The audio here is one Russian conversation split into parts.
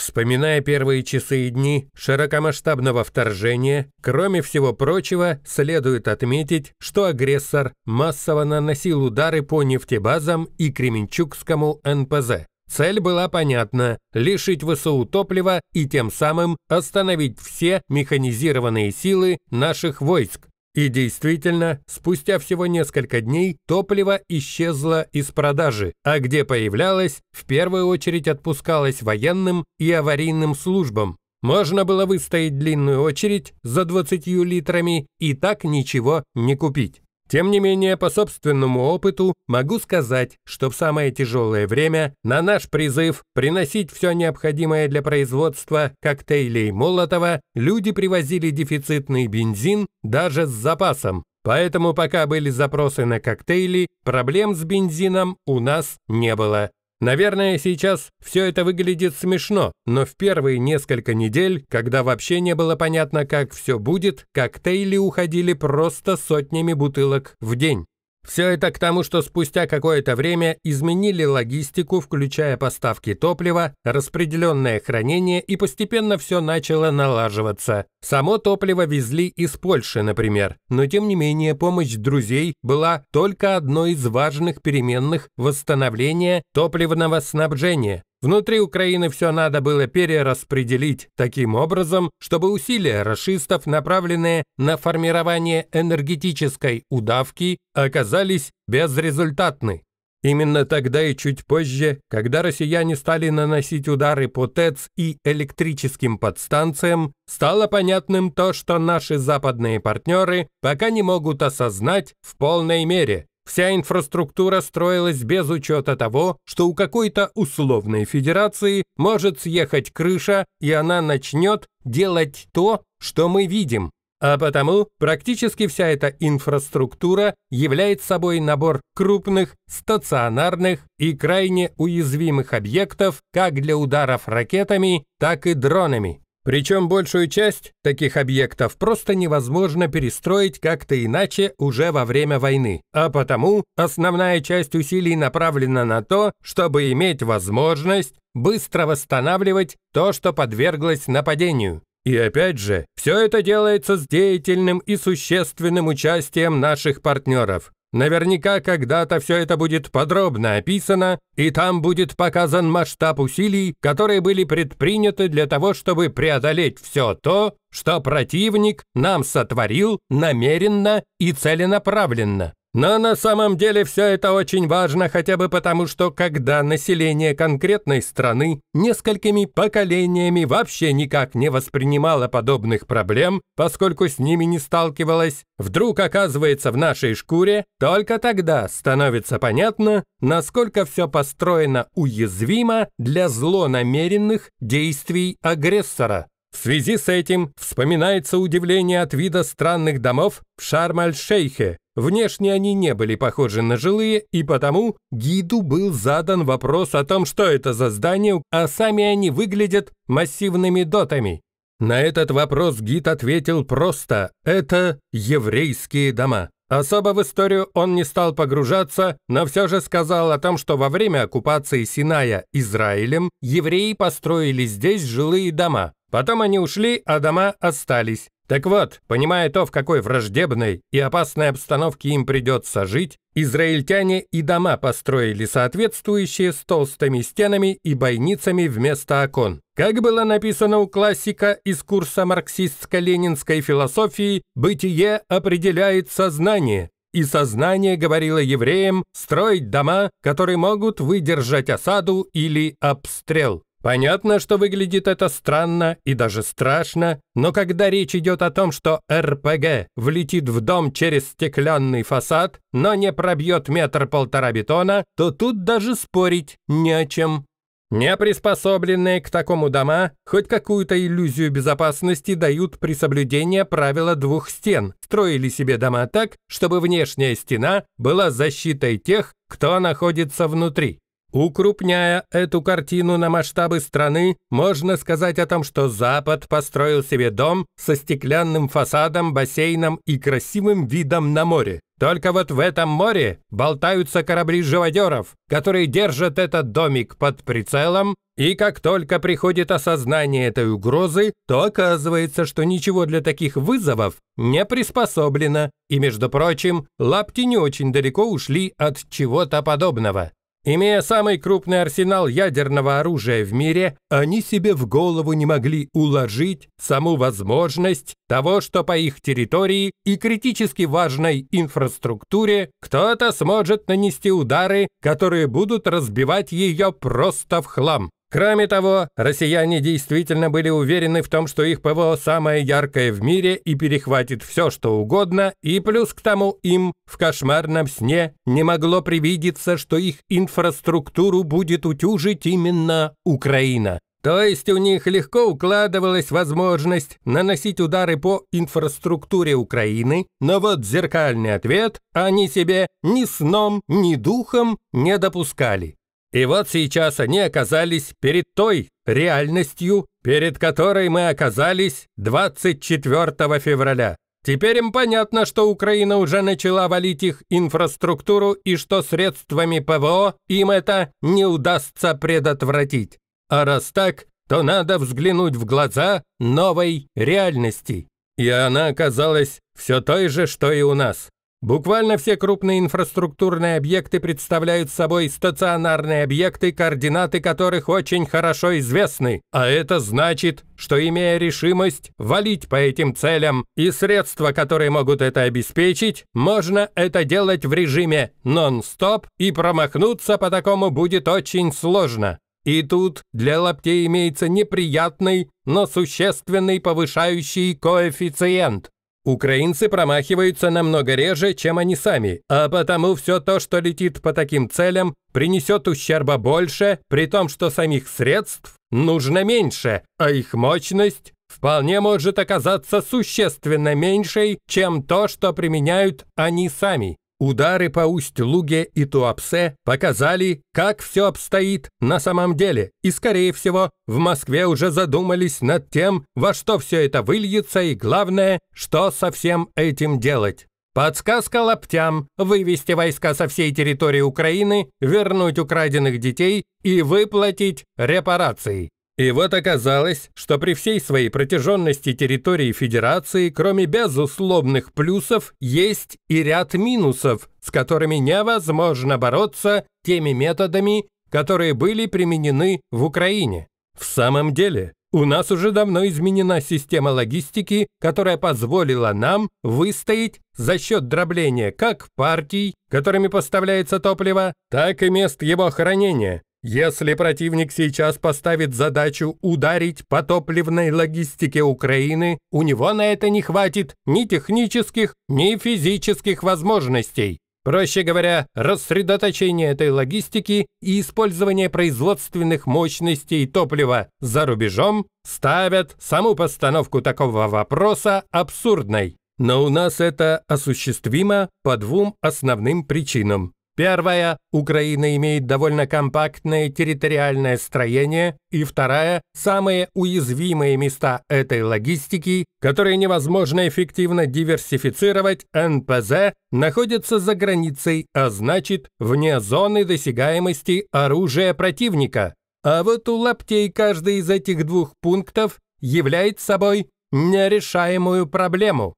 Вспоминая первые часы и дни широкомасштабного вторжения, кроме всего прочего, следует отметить, что агрессор массово наносил удары по нефтебазам и Кременчугскому НПЗ. Цель была понятна – лишить ВСУ топлива и тем самым остановить все механизированные силы наших войск, и действительно, спустя всего несколько дней топливо исчезло из продажи, а где появлялось, в первую очередь отпускалось военным и аварийным службам. Можно было выстоять длинную очередь за 20 литрами и так ничего не купить. Тем не менее, по собственному опыту могу сказать, что в самое тяжелое время на наш призыв приносить все необходимое для производства коктейлей Молотова люди привозили дефицитный бензин даже с запасом. Поэтому пока были запросы на коктейли, проблем с бензином у нас не было. Наверное, сейчас все это выглядит смешно, но в первые несколько недель, когда вообще не было понятно, как все будет, коктейли уходили просто сотнями бутылок в день. Все это к тому, что спустя какое-то время изменили логистику, включая поставки топлива, распределенное хранение, и постепенно все начало налаживаться. Само топливо везли из Польши, например, но тем не менее помощь друзей была только одной из важных переменных восстановления топливного снабжения. Внутри Украины все надо было перераспределить таким образом, чтобы усилия расистов, направленные на формирование энергетической удавки, оказались безрезультатны. Именно тогда и чуть позже, когда россияне стали наносить удары по ТЭЦ и электрическим подстанциям, стало понятным то, что наши западные партнеры пока не могут осознать в полной мере. Вся инфраструктура строилась без учета того, что у какой-то условной федерации может съехать крыша, и она начнет делать то, что мы видим. А потому практически вся эта инфраструктура является собой набор крупных, стационарных и крайне уязвимых объектов как для ударов ракетами, так и дронами. Причем большую часть таких объектов просто невозможно перестроить как-то иначе уже во время войны, а потому основная часть усилий направлена на то, чтобы иметь возможность быстро восстанавливать то, что подверглось нападению. И опять же, все это делается с деятельным и существенным участием наших партнеров. Наверняка когда-то все это будет подробно описано, и там будет показан масштаб усилий, которые были предприняты для того, чтобы преодолеть все то, что противник нам сотворил намеренно и целенаправленно. Но на самом деле все это очень важно хотя бы потому, что когда население конкретной страны несколькими поколениями вообще никак не воспринимало подобных проблем, поскольку с ними не сталкивалось, вдруг оказывается в нашей шкуре, только тогда становится понятно, насколько все построено уязвимо для злонамеренных действий агрессора. В связи с этим вспоминается удивление от вида странных домов в Шарм-аль-Шейхе, Внешне они не были похожи на жилые, и потому гиду был задан вопрос о том, что это за здание, а сами они выглядят массивными дотами. На этот вопрос гид ответил просто «это еврейские дома». Особо в историю он не стал погружаться, но все же сказал о том, что во время оккупации Синая Израилем евреи построили здесь жилые дома. Потом они ушли, а дома остались. Так вот, понимая то, в какой враждебной и опасной обстановке им придется жить, израильтяне и дома построили соответствующие с толстыми стенами и бойницами вместо окон. Как было написано у классика из курса марксистско-ленинской философии, «бытие определяет сознание», и сознание говорило евреям строить дома, которые могут выдержать осаду или обстрел. Понятно, что выглядит это странно и даже страшно, но когда речь идет о том, что РПГ влетит в дом через стеклянный фасад, но не пробьет метр-полтора бетона, то тут даже спорить не о чем. Не приспособленные к такому дома хоть какую-то иллюзию безопасности дают при соблюдении правила двух стен. Строили себе дома так, чтобы внешняя стена была защитой тех, кто находится внутри. Укрупняя эту картину на масштабы страны, можно сказать о том, что Запад построил себе дом со стеклянным фасадом, бассейном и красивым видом на море. Только вот в этом море болтаются корабли живодеров, которые держат этот домик под прицелом, и как только приходит осознание этой угрозы, то оказывается, что ничего для таких вызовов не приспособлено, и, между прочим, лапти не очень далеко ушли от чего-то подобного. Имея самый крупный арсенал ядерного оружия в мире, они себе в голову не могли уложить саму возможность того, что по их территории и критически важной инфраструктуре кто-то сможет нанести удары, которые будут разбивать ее просто в хлам. Кроме того, россияне действительно были уверены в том, что их ПВО самое яркое в мире и перехватит все, что угодно, и плюс к тому им в кошмарном сне не могло привидеться, что их инфраструктуру будет утюжить именно Украина. То есть у них легко укладывалась возможность наносить удары по инфраструктуре Украины, но вот зеркальный ответ они себе ни сном, ни духом не допускали. И вот сейчас они оказались перед той реальностью, перед которой мы оказались 24 февраля. Теперь им понятно, что Украина уже начала валить их инфраструктуру и что средствами ПВО им это не удастся предотвратить. А раз так, то надо взглянуть в глаза новой реальности. И она оказалась все той же, что и у нас. Буквально все крупные инфраструктурные объекты представляют собой стационарные объекты, координаты которых очень хорошо известны. А это значит, что имея решимость валить по этим целям и средства, которые могут это обеспечить, можно это делать в режиме нон-стоп и промахнуться по такому будет очень сложно. И тут для лаптей имеется неприятный, но существенный повышающий коэффициент. Украинцы промахиваются намного реже, чем они сами, а потому все то, что летит по таким целям, принесет ущерба больше, при том, что самих средств нужно меньше, а их мощность вполне может оказаться существенно меньшей, чем то, что применяют они сами. Удары по Усть-Луге и Туапсе показали, как все обстоит на самом деле, и, скорее всего, в Москве уже задумались над тем, во что все это выльется и, главное, что со всем этим делать. Подсказка лаптям – вывести войска со всей территории Украины, вернуть украденных детей и выплатить репарации. И вот оказалось, что при всей своей протяженности территории Федерации, кроме безусловных плюсов, есть и ряд минусов, с которыми невозможно бороться теми методами, которые были применены в Украине. В самом деле, у нас уже давно изменена система логистики, которая позволила нам выстоять за счет дробления как партий, которыми поставляется топливо, так и мест его хранения, если противник сейчас поставит задачу ударить по топливной логистике Украины, у него на это не хватит ни технических, ни физических возможностей. Проще говоря, рассредоточение этой логистики и использование производственных мощностей топлива за рубежом ставят саму постановку такого вопроса абсурдной. Но у нас это осуществимо по двум основным причинам. Первая, Украина имеет довольно компактное территориальное строение, и вторая, самые уязвимые места этой логистики, которые невозможно эффективно диверсифицировать, НПЗ, находятся за границей, а значит, вне зоны досягаемости оружия противника. А вот у лаптей каждый из этих двух пунктов является собой нерешаемую проблему.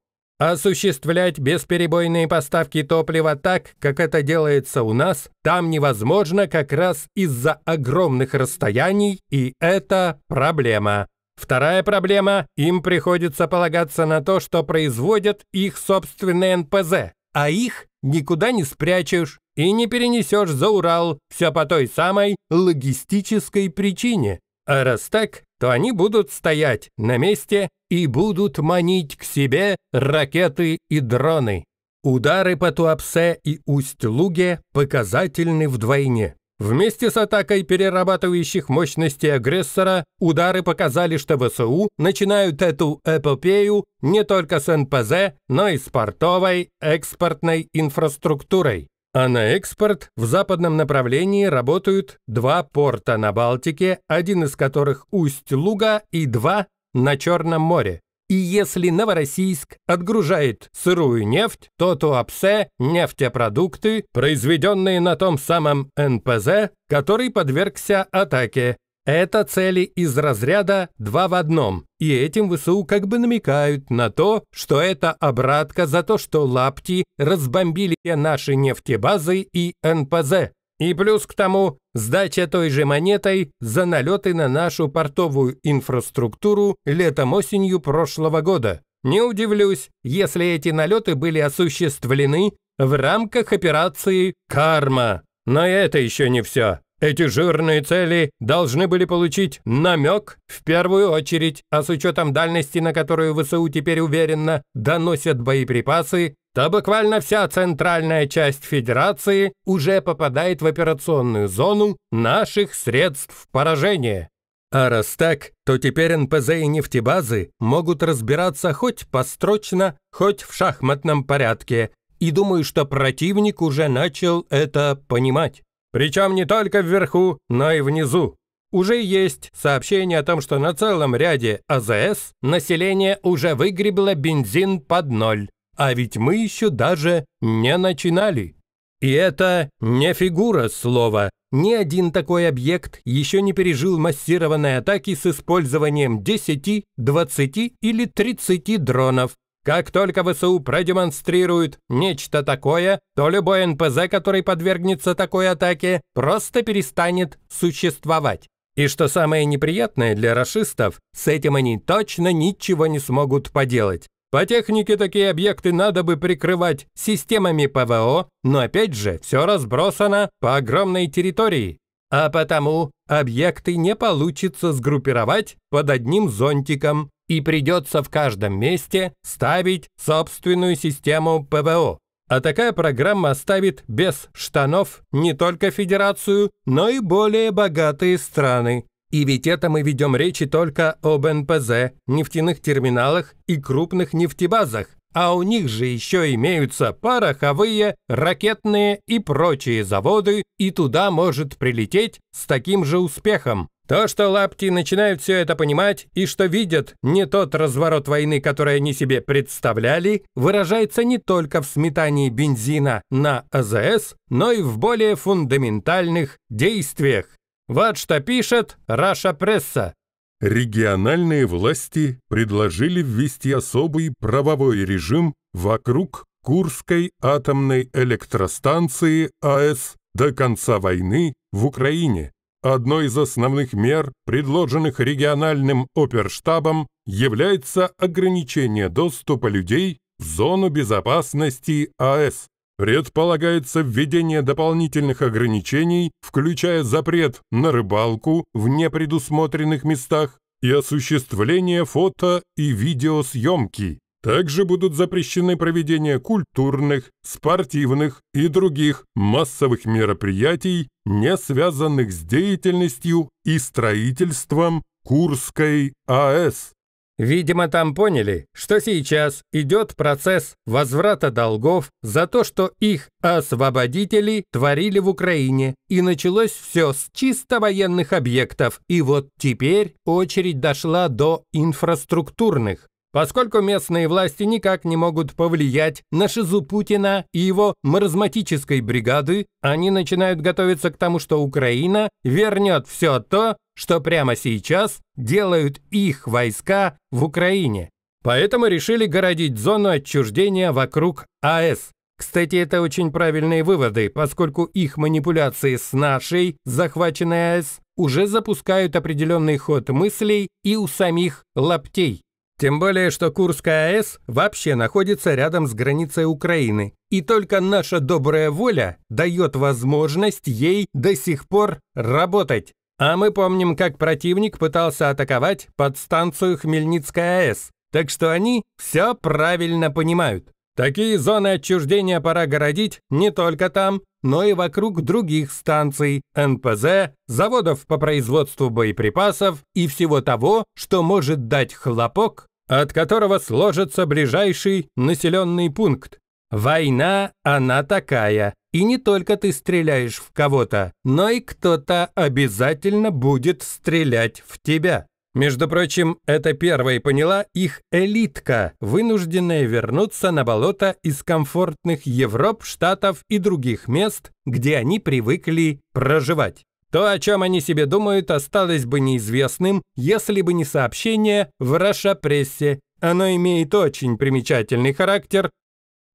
Осуществлять бесперебойные поставки топлива так, как это делается у нас, там невозможно как раз из-за огромных расстояний, и это проблема. Вторая проблема – им приходится полагаться на то, что производят их собственные НПЗ, а их никуда не спрячешь и не перенесешь за Урал, все по той самой логистической причине. А раз так, то они будут стоять на месте и будут манить к себе ракеты и дроны. Удары по Туапсе и Усть-Луге показательны вдвойне. Вместе с атакой перерабатывающих мощности агрессора удары показали, что ВСУ начинают эту эпопею не только с НПЗ, но и с портовой экспортной инфраструктурой а на экспорт в западном направлении работают два порта на Балтике, один из которых Усть-Луга и два на Черном море. И если Новороссийск отгружает сырую нефть, то Туапсе – нефтепродукты, произведенные на том самом НПЗ, который подвергся атаке это цели из разряда «два в одном», и этим ВСУ как бы намекают на то, что это обратка за то, что лапти разбомбили наши нефтебазы и НПЗ. И плюс к тому, сдача той же монетой за налеты на нашу портовую инфраструктуру летом-осенью прошлого года. Не удивлюсь, если эти налеты были осуществлены в рамках операции «Карма». Но это еще не все. Эти жирные цели должны были получить намек в первую очередь, а с учетом дальности, на которую ВСУ теперь уверенно доносят боеприпасы, то буквально вся центральная часть Федерации уже попадает в операционную зону наших средств поражения. А раз так, то теперь НПЗ и нефтебазы могут разбираться хоть построчно, хоть в шахматном порядке. И думаю, что противник уже начал это понимать. Причем не только вверху, но и внизу. Уже есть сообщение о том, что на целом ряде АЗС население уже выгребло бензин под ноль. А ведь мы еще даже не начинали. И это не фигура слова. Ни один такой объект еще не пережил массированной атаки с использованием 10, 20 или 30 дронов. Как только ВСУ продемонстрирует нечто такое, то любой НПЗ, который подвергнется такой атаке, просто перестанет существовать. И что самое неприятное для расистов, с этим они точно ничего не смогут поделать. По технике такие объекты надо бы прикрывать системами ПВО, но опять же, все разбросано по огромной территории. А потому объекты не получится сгруппировать под одним зонтиком и придется в каждом месте ставить собственную систему ПВО. А такая программа оставит без штанов не только Федерацию, но и более богатые страны. И ведь это мы ведем речи только об НПЗ, нефтяных терминалах и крупных нефтебазах, а у них же еще имеются пороховые, ракетные и прочие заводы, и туда может прилететь с таким же успехом. То, что лапти начинают все это понимать и что видят не тот разворот войны, который они себе представляли, выражается не только в сметании бензина на АЗС, но и в более фундаментальных действиях. Вот что пишет Раша Пресса. Региональные власти предложили ввести особый правовой режим вокруг Курской атомной электростанции АЭС до конца войны в Украине Одной из основных мер, предложенных региональным оперштабом, является ограничение доступа людей в зону безопасности АЭС. Предполагается введение дополнительных ограничений, включая запрет на рыбалку в непредусмотренных местах и осуществление фото- и видеосъемки. Также будут запрещены проведение культурных, спортивных и других массовых мероприятий, не связанных с деятельностью и строительством Курской АЭС. Видимо, там поняли, что сейчас идет процесс возврата долгов за то, что их освободители творили в Украине, и началось все с чисто военных объектов, и вот теперь очередь дошла до инфраструктурных. Поскольку местные власти никак не могут повлиять на шизу Путина и его маразматической бригады, они начинают готовиться к тому, что Украина вернет все то, что прямо сейчас делают их войска в Украине. Поэтому решили городить зону отчуждения вокруг АЭС. Кстати, это очень правильные выводы, поскольку их манипуляции с нашей захваченной АЭС уже запускают определенный ход мыслей и у самих лаптей. Тем более, что Курская АЭС вообще находится рядом с границей Украины, и только наша добрая воля дает возможность ей до сих пор работать. А мы помним, как противник пытался атаковать подстанцию Хмельницкая АЭС, так что они все правильно понимают. Такие зоны отчуждения пора городить не только там, но и вокруг других станций, НПЗ, заводов по производству боеприпасов и всего того, что может дать хлопок от которого сложится ближайший населенный пункт. Война, она такая, и не только ты стреляешь в кого-то, но и кто-то обязательно будет стрелять в тебя. Между прочим, это первой поняла их элитка, вынужденная вернуться на болото из комфортных Европ, Штатов и других мест, где они привыкли проживать. То, о чем они себе думают, осталось бы неизвестным, если бы не сообщение в Раша-прессе. Оно имеет очень примечательный характер.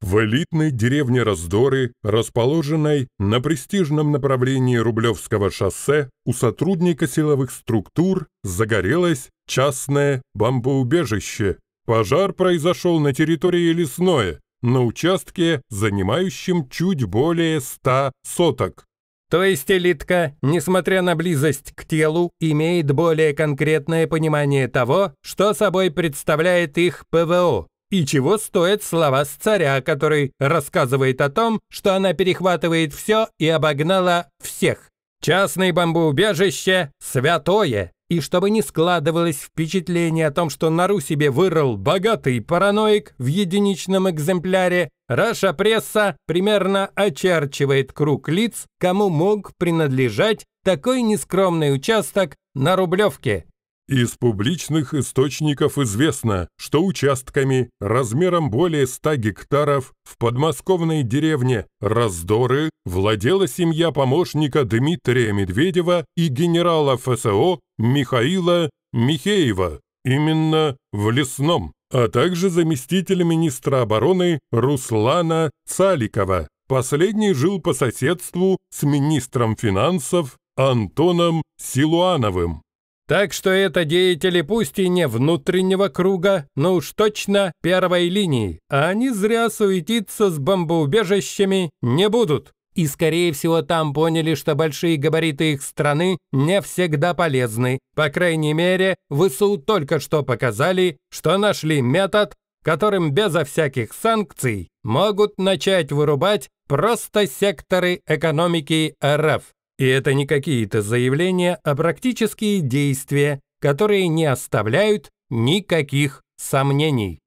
В элитной деревне Раздоры, расположенной на престижном направлении Рублевского шоссе, у сотрудника силовых структур загорелось частное бомбоубежище. Пожар произошел на территории лесное, на участке, занимающем чуть более 100 соток. То есть элитка, несмотря на близость к телу, имеет более конкретное понимание того, что собой представляет их ПВО. И чего стоят слова с царя, который рассказывает о том, что она перехватывает все и обогнала всех. Частное бомбоубежище – святое. И чтобы не складывалось впечатление о том, что нору себе вырыл богатый параноик в единичном экземпляре, Раша Пресса примерно очерчивает круг лиц, кому мог принадлежать такой нескромный участок на Рублевке. Из публичных источников известно, что участками размером более 100 гектаров в подмосковной деревне Раздоры владела семья помощника Дмитрия Медведева и генерала ФСО Михаила Михеева, именно в Лесном, а также заместителя министра обороны Руслана Цаликова. Последний жил по соседству с министром финансов Антоном Силуановым. Так что это деятели пусть и не внутреннего круга, но уж точно первой линии, а они зря суетиться с бомбоубежищами не будут. И, скорее всего, там поняли, что большие габариты их страны не всегда полезны. По крайней мере, ВСУ только что показали, что нашли метод, которым безо всяких санкций могут начать вырубать просто секторы экономики РФ. И это не какие-то заявления, а практические действия, которые не оставляют никаких сомнений.